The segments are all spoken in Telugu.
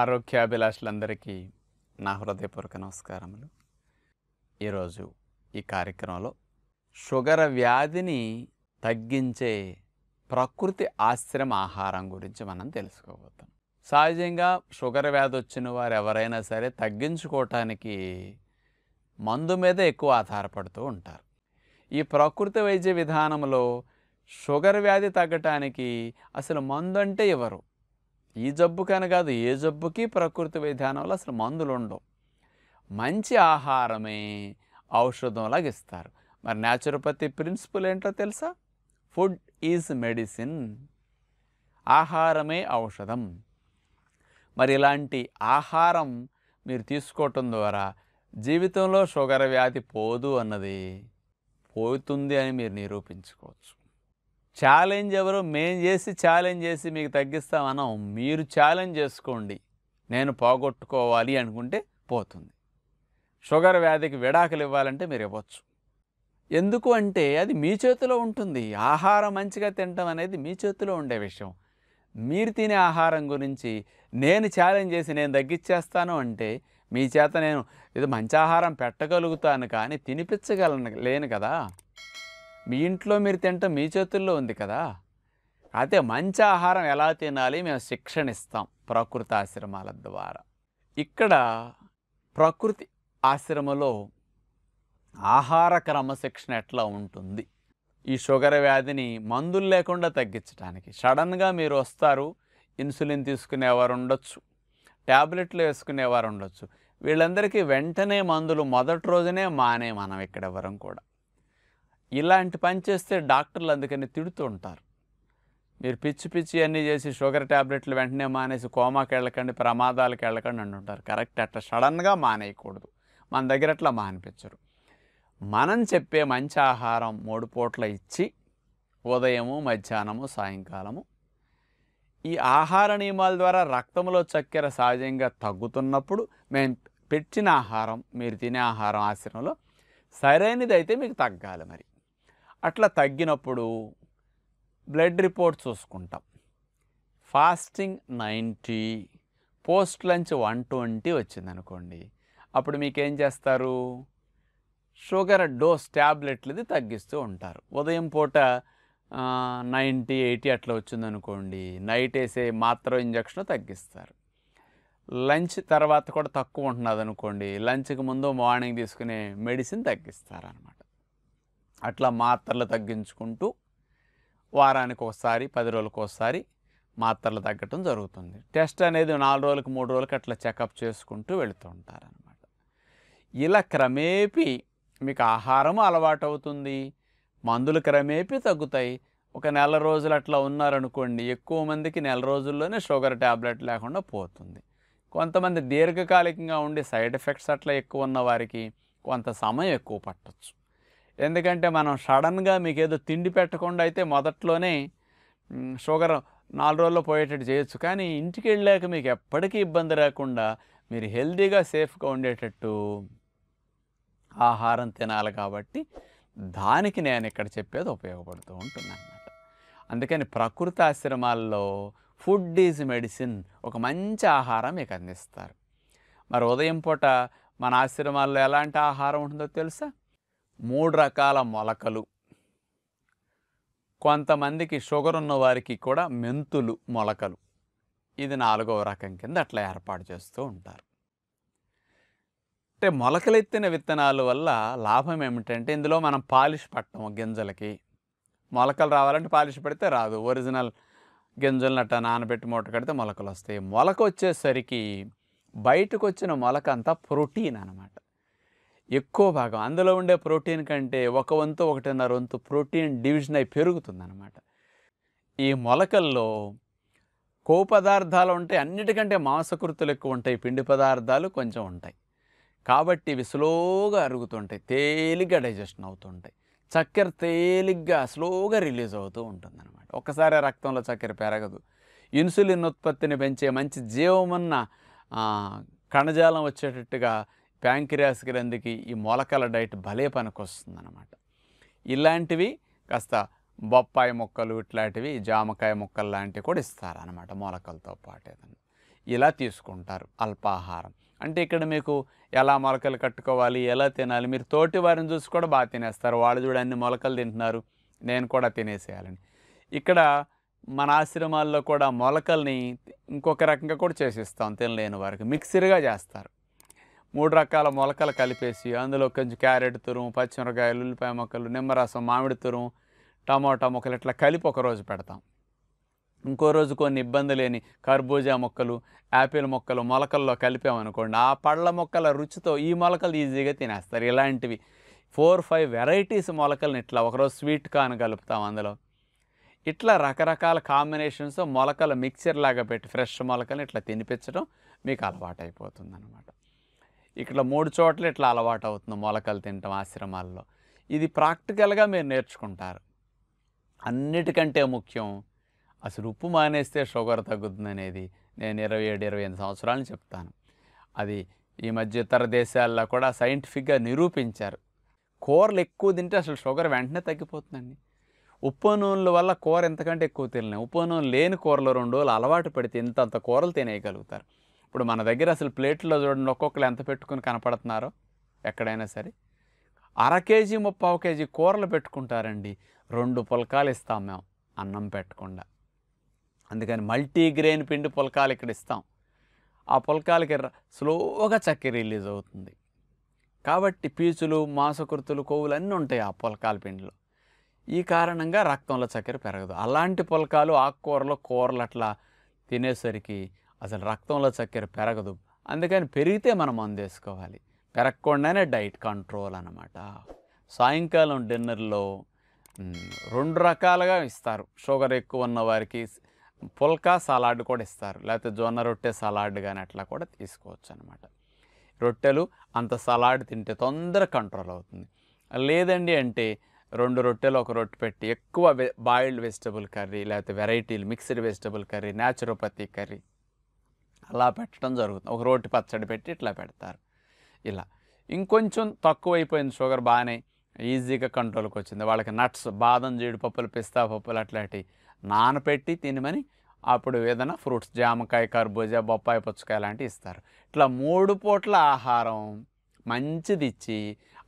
ఆరోగ్యాభిలాషులందరికీ నా హృదయపూర్వక నమస్కారములు ఈరోజు ఈ కార్యక్రమంలో షుగర్ వ్యాధిని తగ్గించే ప్రకృతి ఆశ్రమ ఆహారం గురించి మనం తెలుసుకోబోతాం సహజంగా షుగర్ వ్యాధి వచ్చిన వారు ఎవరైనా సరే తగ్గించుకోవటానికి మందు మీద ఎక్కువ ఆధారపడుతూ ఉంటారు ఈ ప్రకృతి వైద్య విధానంలో షుగర్ వ్యాధి తగ్గటానికి అసలు మందు అంటే ఇవ్వరు ఈ జబ్బుకైనా కాదు ఏ జబ్బుకి ప్రకృతి విధానంలో అసలు మందులు ఉండవు మంచి ఆహారమే ఔషధంలాగా ఇస్తారు మరి న్యాచురోపతి ప్రిన్సిపల్ ఏంటో తెలుసా ఫుడ్ ఈజ్ మెడిసిన్ ఆహారమే ఔషధం మరి ఇలాంటి ఆహారం మీరు తీసుకోవటం ద్వారా జీవితంలో షుగర్ వ్యాధి పోదు అన్నది పోతుంది అని మీరు నిరూపించుకోవచ్చు ఛాలెంజ్ ఎవరు మేం చేసి ఛాలెంజ్ చేసి మీకు తగ్గిస్తామనం మీరు ఛాలెంజ్ చేసుకోండి నేను పోగొట్టుకోవాలి అనుకుంటే పోతుంది షుగర్ వ్యాధికి విడాకులు ఇవ్వాలంటే మీరు ఇవ్వచ్చు ఎందుకు అంటే అది మీ చేతిలో ఉంటుంది ఆహారం మంచిగా తినటం అనేది మీ చేతిలో ఉండే విషయం మీరు తినే ఆహారం గురించి నేను ఛాలెంజ్ చేసి నేను తగ్గిచ్చేస్తాను అంటే మీ చేత నేను ఇది మంచి ఆహారం పెట్టగలుగుతాను కానీ తినిపించగలను లేను కదా మీ ఇంట్లో మీరు తినటం మీ చేతుల్లో ఉంది కదా అయితే మంచి ఆహారం ఎలా తినాలి మేము శిక్షణ ఇస్తాం ప్రకృతి ఆశ్రమాల ద్వారా ఇక్కడ ప్రకృతి ఆశ్రమలో ఆహార క్రమశిక్షణ ఎట్లా ఉంటుంది ఈ షుగర్ వ్యాధిని మందులు లేకుండా తగ్గించడానికి సడన్గా మీరు వస్తారు ఇన్సులిన్ తీసుకునేవారు ఉండొచ్చు ట్యాబ్లెట్లు వేసుకునేవారు ఉండొచ్చు వీళ్ళందరికీ వెంటనే మందులు మొదటి రోజునే మానే మనం ఇక్కడ ఇవ్వరం కూడా ఇలాంటి పని చేస్తే డాక్టర్లు అందుకని తిడుతూ ఉంటారు మీరు పిచ్చి పిచ్చి అన్నీ చేసి షుగర్ ట్యాబ్లెట్లు వెంటనే మానేసి కోమాకి వెళ్ళకండి ప్రమాదాలకు వెళ్ళకండి ఉంటారు కరెక్ట్ అట్లా సడన్గా మానేయకూడదు మన దగ్గర అట్లా మానిపించరు మనం చెప్పే మంచి ఆహారం మూడు పూట్ల ఇచ్చి ఉదయము మధ్యాహ్నము సాయంకాలము ఈ ఆహార నియమాల ద్వారా రక్తంలో చక్కెర సహజంగా తగ్గుతున్నప్పుడు మేము పెట్టిన ఆహారం మీరు తినే ఆహారం ఆశ్రమంలో సరైనది అయితే మీకు తగ్గాలి మరి అట్లా తగ్గినప్పుడు బ్లడ్ రిపోర్ట్ చూసుకుంటాం fasting ninety post lunch one twenty వచ్చిందనుకోండి అప్పుడు మీకేం చేస్తారు షుగర్ డోస్ ట్యాబ్లెట్లది తగ్గిస్తూ ఉంటారు ఉదయం పూట నైంటీ ఎయిటీ అట్లా వచ్చిందనుకోండి నైట్ వేసే మాత్ర ఇంజక్షన్ తగ్గిస్తారు లంచ్ తర్వాత కూడా తక్కువ ఉంటున్నది అనుకోండి లంచ్కి ముందు మార్నింగ్ తీసుకునే మెడిసిన్ తగ్గిస్తారనమాట అట్లా మాత్రలు తగ్గించుకుంటూ వారానికి ఒకసారి పది రోజులకు ఒకసారి మాత్రలు తగ్గటం జరుగుతుంది టెస్ట్ అనేది నాలుగు రోజులకు మూడు రోజులకు అట్లా చెకప్ చేసుకుంటూ వెళుతూ ఉంటారనమాట ఇలా క్రమేపీ మీకు ఆహారం అలవాటు అవుతుంది మందులు క్రమేపీ తగ్గుతాయి ఒక నెల రోజులు అట్లా ఉన్నారనుకోండి ఎక్కువ మందికి నెల రోజుల్లోనే షుగర్ ట్యాబ్లెట్ లేకుండా పోతుంది కొంతమంది దీర్ఘకాలికంగా ఉండి సైడ్ ఎఫెక్ట్స్ అట్లా ఎక్కువ ఉన్న వారికి కొంత సమయం ఎక్కువ పట్టచ్చు ఎందుకంటే మనం సడన్గా మీకు ఏదో తిండి పెట్టకుండా అయితే మొదట్లోనే షుగర్ నాలుగు రోజుల్లో పోయేటట్టు చేయొచ్చు కానీ ఇంటికి వెళ్ళాక మీకు ఎప్పటికీ ఇబ్బంది రాకుండా మీరు హెల్దీగా సేఫ్గా ఉండేటట్టు ఆహారం తినాలి కాబట్టి దానికి నేను ఇక్కడ చెప్పేది ఉపయోగపడుతూ ఉంటుందన్నమాట అందుకని ప్రకృతి ఆశ్రమాల్లో ఫుడ్ ఈజ్ మెడిసిన్ ఒక మంచి ఆహారం మీకు అందిస్తారు మరి ఉదయం పూట మన ఆశ్రమాల్లో ఎలాంటి ఆహారం ఉంటుందో తెలుసా మూడు రకాల మొలకలు కొంతమందికి షుగర్ ఉన్న వారికి కూడా మెంతులు మొలకలు ఇది నాలుగవ రకం కింద అట్లా ఏర్పాటు చేస్తూ ఉంటారు అంటే మొలకలెత్తిన విత్తనాల వల్ల లాభం ఏమిటంటే ఇందులో మనం పాలిష్ పట్టము గింజలకి మొలకలు రావాలంటే పాలిష్ పెడితే రాదు ఒరిజినల్ గింజలను అట్ట నానబెట్టి మూట కడితే మొలకలు వస్తాయి మొలక వచ్చేసరికి బయటకు వచ్చిన మొలక అంతా ప్రోటీన్ అనమాట ఎక్కువ భాగం అందులో ఉండే ప్రోటీన్ కంటే ఒక వంతు ఒకటిన్నర వంతు ప్రోటీన్ డివిజన్ అయి పెరుగుతుందన్నమాట ఈ మొలకల్లో కో పదార్థాలు ఉంటాయి అన్నిటికంటే మాంసకృతులు ఎక్కువ ఉంటాయి పిండి పదార్థాలు కొంచెం ఉంటాయి కాబట్టి ఇవి స్లోగా అరుగుతుంటాయి తేలిగ్గా డైజెషన్ అవుతుంటాయి చక్కెర తేలిగ్గా స్లోగా రిలీజ్ అవుతూ ఉంటుందన్నమాట ఒకసారి రక్తంలో చక్కెర పెరగదు ఇన్సులిన్ ఉత్పత్తిని పెంచే మంచి జీవమున్న కణజాలం వచ్చేటట్టుగా ప్యాంక్రియాస్ గ్రంథికి ఈ మొలకల డైట్ భలే పనికొస్తుంది అనమాట ఇలాంటివి కాస్త బొప్పాయి మొక్కలు ఇట్లాంటివి జామకాయ మొక్కలు లాంటివి కూడా ఇస్తారు అనమాట మొలకలతో పాటు ఏదన్నా ఇలా తీసుకుంటారు అల్పాహారం అంటే ఇక్కడ మీకు ఎలా మొలకలు కట్టుకోవాలి ఎలా తినాలి మీరు తోటి వారిని చూసి కూడా బాగా తినేస్తారు వాళ్ళు చూడ అన్ని మొలకలు తింటున్నారు నేను కూడా తినేసేయాలని ఇక్కడ మన ఆశ్రమాల్లో కూడా మొలకల్ని ఇంకొక రకంగా కూడా చేసిస్తాం తినలేని వారికి మిక్సర్గా చేస్తారు మూడు రకాల మొలకలు కలిపేసి అందులో కొంచెం క్యారెట్ తురుము పచ్చిమిరకాయలు ఉల్లిపాయ మొక్కలు నిమ్మరసం మామిడి తురుము టమాటా మొక్కలు ఇట్లా కలిపి ఒక రోజు పెడతాం ఇంకో రోజు కొన్ని ఇబ్బంది లేని కర్బూజా మొక్కలు యాపిల్ మొక్కలు మొలకల్లో కలిపామనుకోండి ఆ పళ్ళ మొక్కల రుచితో ఈ మొలకలు ఈజీగా తినేస్తారు ఇలాంటివి ఫోర్ ఫైవ్ వెరైటీస్ మొలకలను ఇట్లా ఒకరోజు స్వీట్ కార్న్ కలుపుతాం అందులో ఇట్లా రకరకాల కాంబినేషన్స్ మొలకల మిక్చర్ లాగా పెట్టి ఫ్రెష్ మొలకలు ఇట్లా తినిపించడం మీకు అలవాటైపోతుంది అనమాట ఇక్కడ మూడు చోట్ల ఇట్లా అలవాటు అవుతుంది మొలకలు తినటం ఆశ్రమాల్లో ఇది ప్రాక్టికల్గా మీరు నేర్చుకుంటారు అన్నిటికంటే ముఖ్యం అసలు ఉప్పు మానేస్తే షుగర్ తగ్గుతుంది అనేది నేను ఇరవై ఏడు ఇరవై ఎనిమిది సంవత్సరాలు చెప్తాను అది ఈ మధ్య ఇతర దేశాల్లో కూడా సైంటిఫిక్గా నిరూపించారు కూరలు ఎక్కువ తింటే అసలు షుగర్ వెంటనే తగ్గిపోతుందండి ఉప్పు నూనెల వల్ల కూర ఎంతకంటే ఎక్కువ తినలేము ఉప్పు నూనె లేని కూరలు రెండు రోజులు అలవాటు పడితే ఇంతంత కూరలు తినేయగలుగుతారు ఇప్పుడు మన దగ్గర అసలు ప్లేట్లో చూడండి ఒక్కొక్కరు ఎంత పెట్టుకుని కనపడుతున్నారో ఎక్కడైనా సరే అర కేజీ ముప్పావు కేజీ కూరలు పెట్టుకుంటారండి రెండు పులకాలు ఇస్తాం మేము అన్నం పెట్టకుండా అందుకని మల్టీగ్రెయిన్ పిండి పుల్కాలు ఇక్కడ ఇస్తాం ఆ పులకాలకి స్లోగా చక్కెర రిలీజ్ అవుతుంది కాబట్టి పీచులు మాసకృతులు కొవ్వులు అన్నీ ఉంటాయి ఆ పులకాల పిండిలో ఈ కారణంగా రక్తంలో చక్కెర పెరగదు అలాంటి పులకాలు ఆకుకూరలు కూరలు అట్లా తినేసరికి అసలు రక్తంలో చక్కెర పెరగదు అందుకని పెరిగితే మనం అందేసుకోవాలి పెరగకుండానే డైట్ కంట్రోల్ అనమాట సాయంకాలం డిన్నర్లో రెండు రకాలుగా ఇస్తారు షుగర్ ఎక్కువ ఉన్న వారికి పుల్కా సలాడ్ కూడా ఇస్తారు లేకపోతే జొన్న రొట్టె సలాడ్ కానీ అట్లా కూడా తీసుకోవచ్చు అనమాట రొట్టెలు అంత సలాడ్ తింటే తొందర కంట్రోల్ అవుతుంది లేదండి అంటే రెండు రొట్టెలు ఒక రొట్టె పెట్టి ఎక్కువ బాయిల్డ్ వెజిటబుల్ కర్రీ లేకపోతే వెరైటీలు mixed vegetable curry naturopathy curry అలా పెట్టడం జరుగుతుంది ఒక రోటి పచ్చడి పెట్టి ఇట్లా పెడతారు ఇలా ఇంకొంచెం తక్కువ అయిపోయింది షుగర్ బాగానే ఈజీగా కంట్రోల్కి వచ్చింది వాళ్ళకి నట్స్ బాదం జీడిపప్పులు పిస్తా పప్పులు అట్లాంటివి నానపెట్టి తినమని అప్పుడు ఏదైనా ఫ్రూట్స్ జామకాయ కర్బూజా బొప్పాయి పుచ్చకాయ లాంటివి ఇస్తారు ఇట్లా మూడు పూట్ల ఆహారం మంచిది ఇచ్చి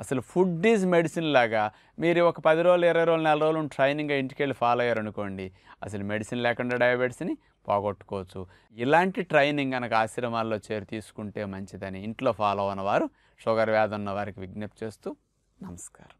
అసలు ఫుడ్ ఈజ్ మెడిసిన్ లాగా మీరు ఒక పది రోజులు ఇరవై రోజులు నెల రోజులు ట్రైనింగ్ ఇంటికి వెళ్ళి ఫాలో అయ్యారు అనుకోండి అసలు మెడిసిన్ లేకుండా డయాబెటీస్ని పోగొట్టుకోవచ్చు ఇలాంటి ట్రైనింగ్ కనుక ఆశ్రమాల్లో చేరి తీసుకుంటే మంచిదని ఇంట్లో ఫాలో వారు షుగర్ వ్యాధి ఉన్న వారికి విజ్ఞప్తి చేస్తూ నమస్కారం